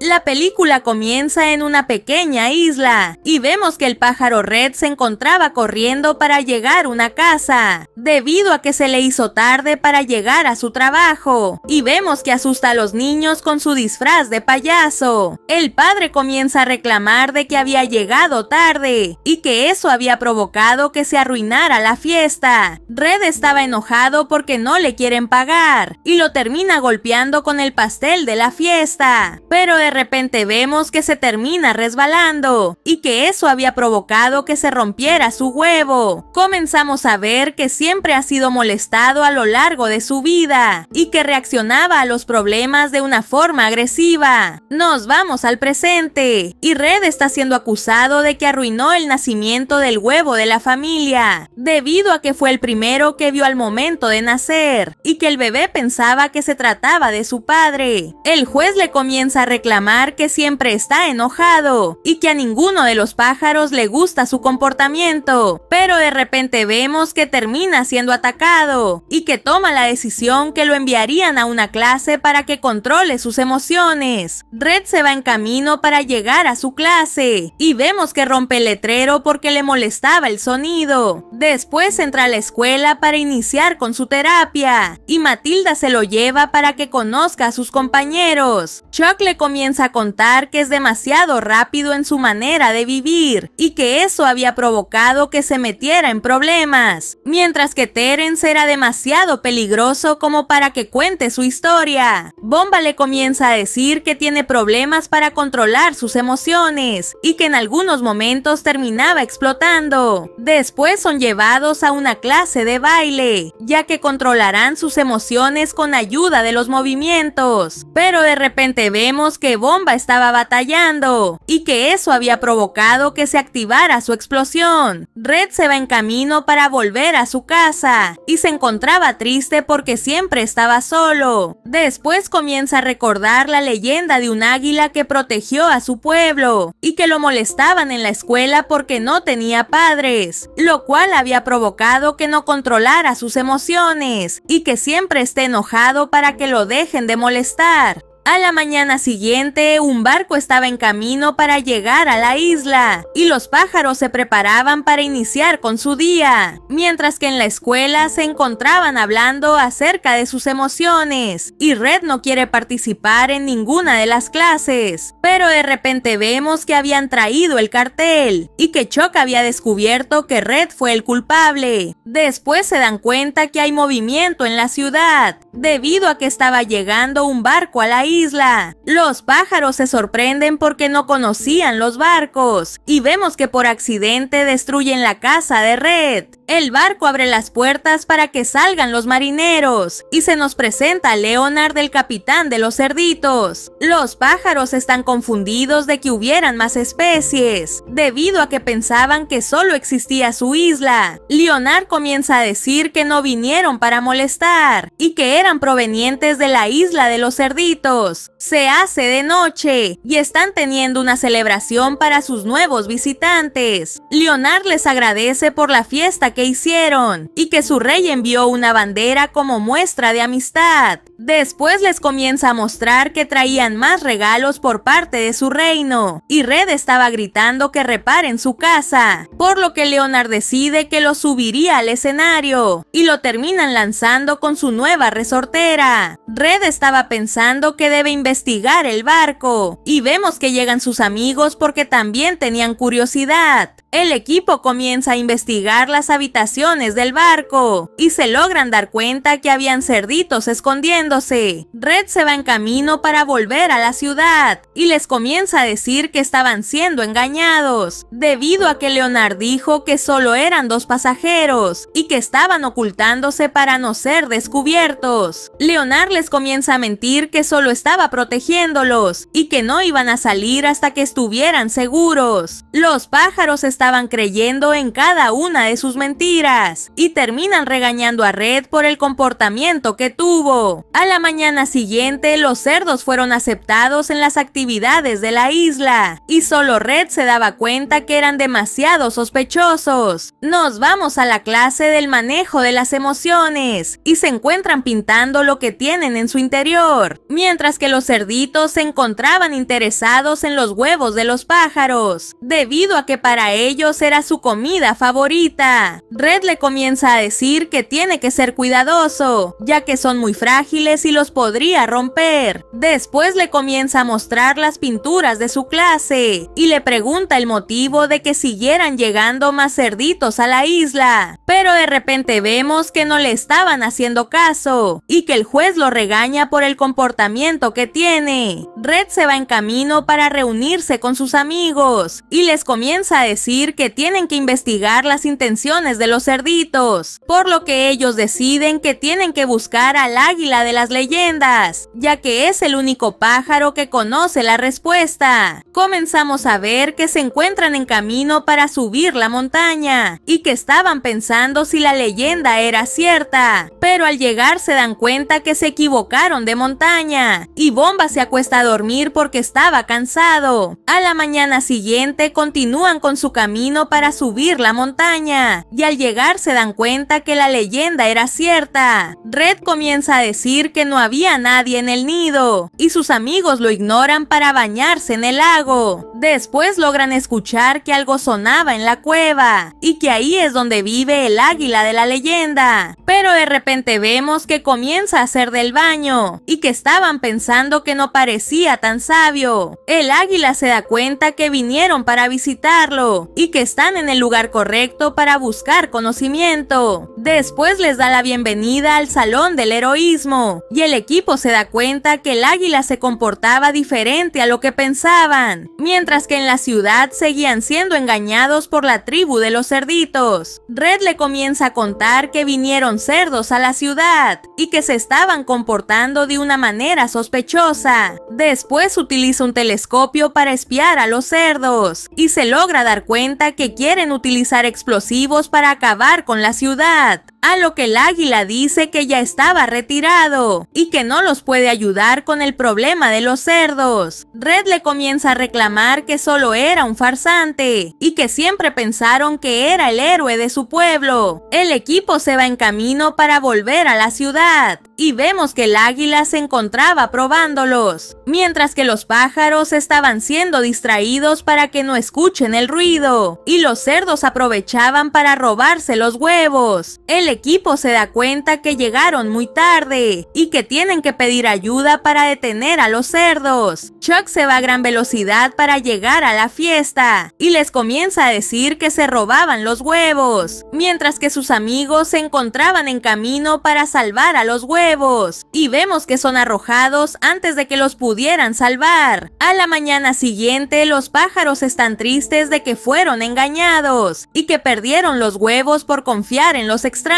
La película comienza en una pequeña isla y vemos que el pájaro Red se encontraba corriendo para llegar a una casa, debido a que se le hizo tarde para llegar a su trabajo, y vemos que asusta a los niños con su disfraz de payaso. El padre comienza a reclamar de que había llegado tarde y que eso había provocado que se arruinara la fiesta. Red estaba enojado porque no le quieren pagar y lo termina golpeando con el pastel de la fiesta, pero de repente vemos que se termina resbalando y que eso había provocado que se rompiera su huevo. Comenzamos a ver que siempre ha sido molestado a lo largo de su vida y que reaccionaba a los problemas de una forma agresiva. Nos vamos al presente y Red está siendo acusado de que arruinó el nacimiento del huevo de la familia, debido a que fue el primero que vio al momento de nacer y que el bebé pensaba que se trataba de su padre. El juez le comienza a reclamar que siempre está enojado y que a ninguno de los pájaros le gusta su comportamiento, pero de repente vemos que termina siendo atacado y que toma la decisión que lo enviarían a una clase para que controle sus emociones. Red se va en camino para llegar a su clase y vemos que rompe el letrero porque le molestaba el sonido. Después entra a la escuela para iniciar con su terapia y Matilda se lo lleva para que conozca a sus compañeros. Chuck le comienza comienza a contar que es demasiado rápido en su manera de vivir y que eso había provocado que se metiera en problemas, mientras que Terence era demasiado peligroso como para que cuente su historia. Bomba le comienza a decir que tiene problemas para controlar sus emociones y que en algunos momentos terminaba explotando. Después son llevados a una clase de baile, ya que controlarán sus emociones con ayuda de los movimientos. Pero de repente vemos que Bomba estaba batallando y que eso había provocado que se activara su explosión. Red se va en camino para volver a su casa y se encontraba triste porque siempre estaba solo. Después comienza a recordar la leyenda de un águila que protegió a su pueblo y que lo molestaban en la escuela porque no tenía padres, lo cual había provocado que no controlara sus emociones y que siempre esté enojado para que lo dejen de molestar. A la mañana siguiente, un barco estaba en camino para llegar a la isla y los pájaros se preparaban para iniciar con su día, mientras que en la escuela se encontraban hablando acerca de sus emociones y Red no quiere participar en ninguna de las clases, pero de repente vemos que habían traído el cartel y que Choc había descubierto que Red fue el culpable. Después se dan cuenta que hay movimiento en la ciudad, debido a que estaba llegando un barco a la isla isla. Los pájaros se sorprenden porque no conocían los barcos y vemos que por accidente destruyen la casa de Red. El barco abre las puertas para que salgan los marineros y se nos presenta Leonard el capitán de los cerditos. Los pájaros están confundidos de que hubieran más especies, debido a que pensaban que solo existía su isla. Leonard comienza a decir que no vinieron para molestar y que eran provenientes de la isla de los cerditos se hace de noche y están teniendo una celebración para sus nuevos visitantes. Leonard les agradece por la fiesta que hicieron y que su rey envió una bandera como muestra de amistad. Después les comienza a mostrar que traían más regalos por parte de su reino, y Red estaba gritando que reparen su casa, por lo que Leonard decide que lo subiría al escenario, y lo terminan lanzando con su nueva resortera. Red estaba pensando que debe investigar el barco. Y vemos que llegan sus amigos porque también tenían curiosidad. El equipo comienza a investigar las habitaciones del barco y se logran dar cuenta que habían cerditos escondiéndose. Red se va en camino para volver a la ciudad y les comienza a decir que estaban siendo engañados, debido a que Leonard dijo que solo eran dos pasajeros y que estaban ocultándose para no ser descubiertos. Leonard les comienza a mentir que solo estaba protegiéndolos y que no iban a salir hasta que estuvieran seguros. Los pájaros estaban estaban creyendo en cada una de sus mentiras y terminan regañando a Red por el comportamiento que tuvo. A la mañana siguiente, los cerdos fueron aceptados en las actividades de la isla y solo Red se daba cuenta que eran demasiado sospechosos. Nos vamos a la clase del manejo de las emociones y se encuentran pintando lo que tienen en su interior, mientras que los cerditos se encontraban interesados en los huevos de los pájaros, debido a que para ellos ellos era su comida favorita. Red le comienza a decir que tiene que ser cuidadoso, ya que son muy frágiles y los podría romper. Después le comienza a mostrar las pinturas de su clase y le pregunta el motivo de que siguieran llegando más cerditos a la isla. Pero de repente vemos que no le estaban haciendo caso y que el juez lo regaña por el comportamiento que tiene. Red se va en camino para reunirse con sus amigos y les comienza a decir que tienen que investigar las intenciones de los cerditos, por lo que ellos deciden que tienen que buscar al águila de las leyendas, ya que es el único pájaro que conoce la respuesta. Comenzamos a ver que se encuentran en camino para subir la montaña, y que estaban pensando si la leyenda era cierta, pero al llegar se dan cuenta que se equivocaron de montaña, y Bomba se acuesta a dormir porque estaba cansado. A la mañana siguiente continúan con su camino camino para subir la montaña, y al llegar se dan cuenta que la leyenda era cierta. Red comienza a decir que no había nadie en el nido, y sus amigos lo ignoran para bañarse en el lago. Después logran escuchar que algo sonaba en la cueva, y que ahí es donde vive el águila de la leyenda. Pero de repente vemos que comienza a hacer del baño, y que estaban pensando que no parecía tan sabio. El águila se da cuenta que vinieron para visitarlo, y que están en el lugar correcto para buscar conocimiento. Después les da la bienvenida al Salón del Heroísmo, y el equipo se da cuenta que el águila se comportaba diferente a lo que pensaban, mientras que en la ciudad seguían siendo engañados por la tribu de los cerditos. Red le comienza a contar que vinieron cerdos a la ciudad, y que se estaban comportando de una manera sospechosa. Después utiliza un telescopio para espiar a los cerdos, y se logra dar cuenta que quieren utilizar explosivos para acabar con la ciudad. الغد a lo que el águila dice que ya estaba retirado y que no los puede ayudar con el problema de los cerdos. Red le comienza a reclamar que solo era un farsante y que siempre pensaron que era el héroe de su pueblo. El equipo se va en camino para volver a la ciudad y vemos que el águila se encontraba probándolos, mientras que los pájaros estaban siendo distraídos para que no escuchen el ruido y los cerdos aprovechaban para robarse los huevos. El equipo se da cuenta que llegaron muy tarde y que tienen que pedir ayuda para detener a los cerdos. Chuck se va a gran velocidad para llegar a la fiesta y les comienza a decir que se robaban los huevos, mientras que sus amigos se encontraban en camino para salvar a los huevos y vemos que son arrojados antes de que los pudieran salvar. A la mañana siguiente los pájaros están tristes de que fueron engañados y que perdieron los huevos por confiar en los extraños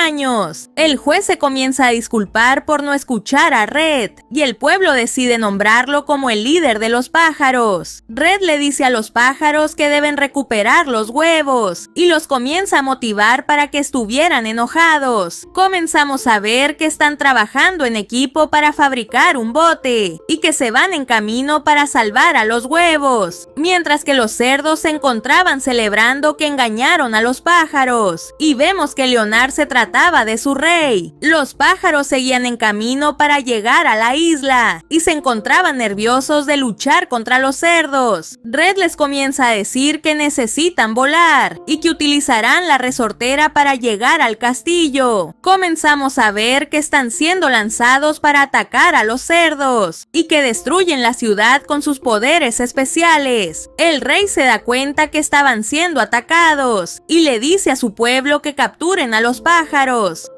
el juez se comienza a disculpar por no escuchar a Red, y el pueblo decide nombrarlo como el líder de los pájaros. Red le dice a los pájaros que deben recuperar los huevos, y los comienza a motivar para que estuvieran enojados. Comenzamos a ver que están trabajando en equipo para fabricar un bote, y que se van en camino para salvar a los huevos, mientras que los cerdos se encontraban celebrando que engañaron a los pájaros, y vemos que Leonard se trata de su rey. Los pájaros seguían en camino para llegar a la isla y se encontraban nerviosos de luchar contra los cerdos. Red les comienza a decir que necesitan volar y que utilizarán la resortera para llegar al castillo. Comenzamos a ver que están siendo lanzados para atacar a los cerdos y que destruyen la ciudad con sus poderes especiales. El rey se da cuenta que estaban siendo atacados y le dice a su pueblo que capturen a los pájaros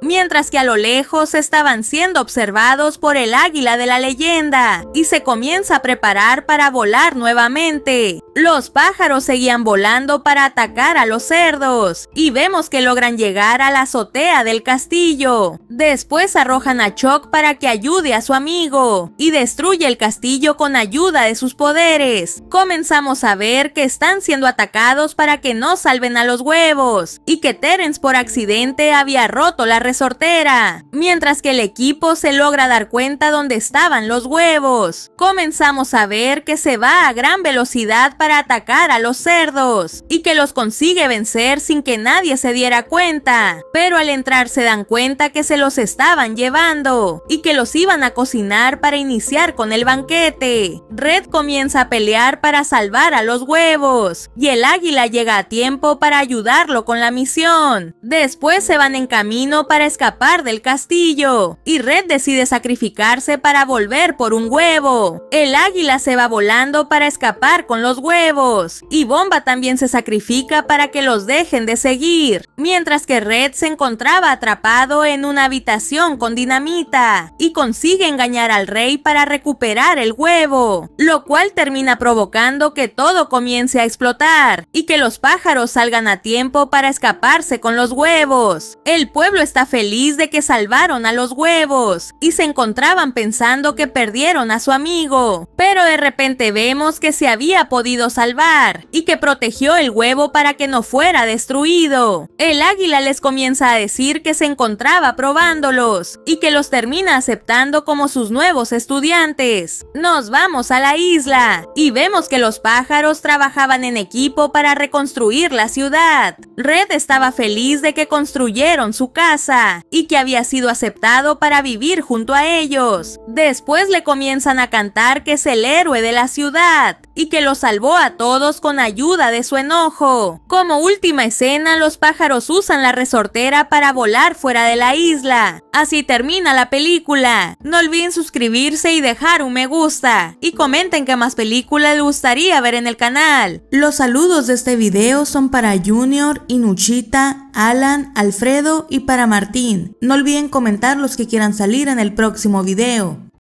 mientras que a lo lejos estaban siendo observados por el águila de la leyenda, y se comienza a preparar para volar nuevamente. Los pájaros seguían volando para atacar a los cerdos y vemos que logran llegar a la azotea del castillo. Después arrojan a Chuck para que ayude a su amigo y destruye el castillo con ayuda de sus poderes. Comenzamos a ver que están siendo atacados para que no salven a los huevos y que Terence por accidente había roto la resortera, mientras que el equipo se logra dar cuenta dónde estaban los huevos. Comenzamos a ver que se va a gran velocidad para atacar a los cerdos y que los consigue vencer sin que nadie se diera cuenta. Pero al entrar se dan cuenta que se los estaban llevando y que los iban a cocinar para iniciar con el banquete. Red comienza a pelear para salvar a los huevos y el águila llega a tiempo para ayudarlo con la misión. Después se van en camino para escapar del castillo y Red decide sacrificarse para volver por un huevo. El águila se va volando para escapar con los huevos huevos. Y Bomba también se sacrifica para que los dejen de seguir, mientras que Red se encontraba atrapado en una habitación con dinamita y consigue engañar al rey para recuperar el huevo, lo cual termina provocando que todo comience a explotar y que los pájaros salgan a tiempo para escaparse con los huevos. El pueblo está feliz de que salvaron a los huevos y se encontraban pensando que perdieron a su amigo, pero de repente vemos que se había podido salvar y que protegió el huevo para que no fuera destruido. El águila les comienza a decir que se encontraba probándolos y que los termina aceptando como sus nuevos estudiantes. Nos vamos a la isla y vemos que los pájaros trabajaban en equipo para reconstruir la ciudad. Red estaba feliz de que construyeron su casa y que había sido aceptado para vivir junto a ellos. Después le comienzan a cantar que es el héroe de la ciudad y que lo salvó a todos con ayuda de su enojo. Como última escena, los pájaros usan la resortera para volar fuera de la isla. Así termina la película. No olviden suscribirse y dejar un me gusta. Y comenten qué más película les gustaría ver en el canal. Los saludos de este video son para Junior, Inuchita, Alan, Alfredo y para Martín. No olviden comentar los que quieran salir en el próximo video.